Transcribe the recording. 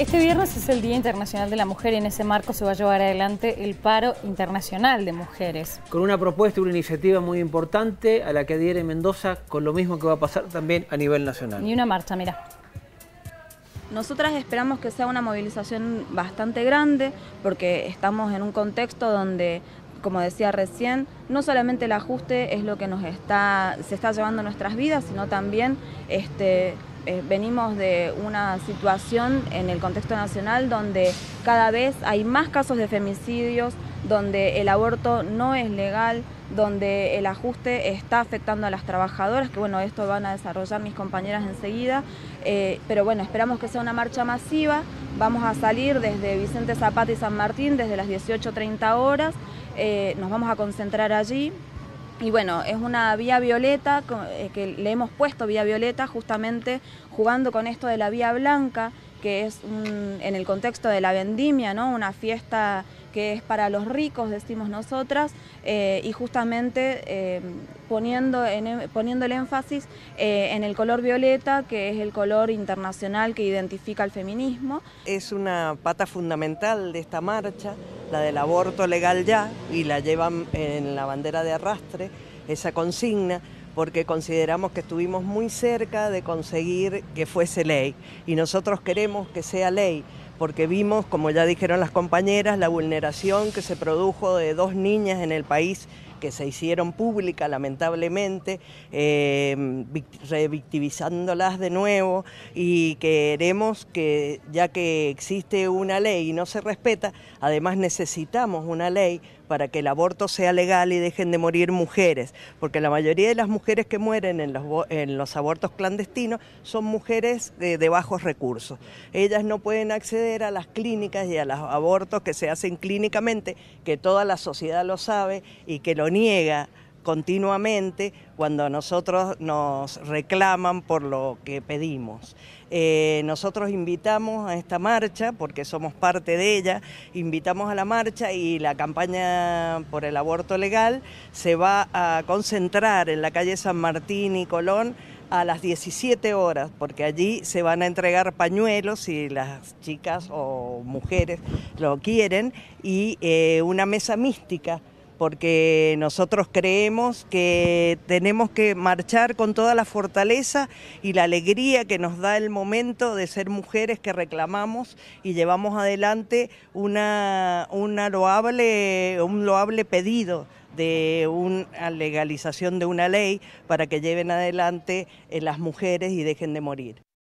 Este viernes es el Día Internacional de la Mujer y en ese marco se va a llevar adelante el Paro Internacional de Mujeres. Con una propuesta y una iniciativa muy importante a la que adhiere Mendoza, con lo mismo que va a pasar también a nivel nacional. Y una marcha, mira. Nosotras esperamos que sea una movilización bastante grande porque estamos en un contexto donde, como decía recién, no solamente el ajuste es lo que nos está, se está llevando a nuestras vidas, sino también este, eh, venimos de una situación en el contexto nacional donde cada vez hay más casos de femicidios, donde el aborto no es legal, donde el ajuste está afectando a las trabajadoras, que bueno, esto van a desarrollar mis compañeras enseguida, eh, pero bueno, esperamos que sea una marcha masiva, vamos a salir desde Vicente Zapata y San Martín desde las 18.30 horas, eh, nos vamos a concentrar allí, y bueno, es una vía violeta eh, que le hemos puesto vía violeta justamente jugando con esto de la vía blanca, que es en el contexto de la vendimia, ¿no? Una fiesta que es para los ricos, decimos nosotras, eh, y justamente eh, poniendo, e, poniendo el énfasis en el color violeta, que es el color internacional que identifica al feminismo. Es una pata fundamental de esta marcha la del aborto legal ya, y la llevan en la bandera de arrastre, esa consigna, porque consideramos que estuvimos muy cerca de conseguir que fuese ley. Y nosotros queremos que sea ley, porque vimos, como ya dijeron las compañeras, la vulneración que se produjo de dos niñas en el país que se hicieron públicas lamentablemente, em, revictimizándolas de nuevo y queremos que ya que existe una ley y no se respeta, además necesitamos una ley para que el aborto sea legal y dejen de morir mujeres, porque la mayoría de las mujeres que mueren en los, en los abortos clandestinos son mujeres de, de, bajos recursos. Ellas no pueden acceder a las clínicas y a los abortos que se hacen clínicamente, que toda la sociedad lo sabe y que lo niega continuamente cuando nosotros nos reclaman por lo que pedimos. Eh, nosotros invitamos a esta marcha, porque somos parte de ella, invitamos a la marcha y la campaña por el aborto legal se va a concentrar en la calle San Martín y Colón a las 17 horas, porque allí se van a entregar pañuelos si las chicas o mujeres lo quieren, y eh, una mesa mística porque nosotros creemos que tenemos que marchar con toda la fortaleza y la alegría que nos da el momento de ser mujeres que reclamamos y llevamos adelante un loable pedido de una legalización de una ley para que lleven adelante eh, las mujeres y dejen de morir.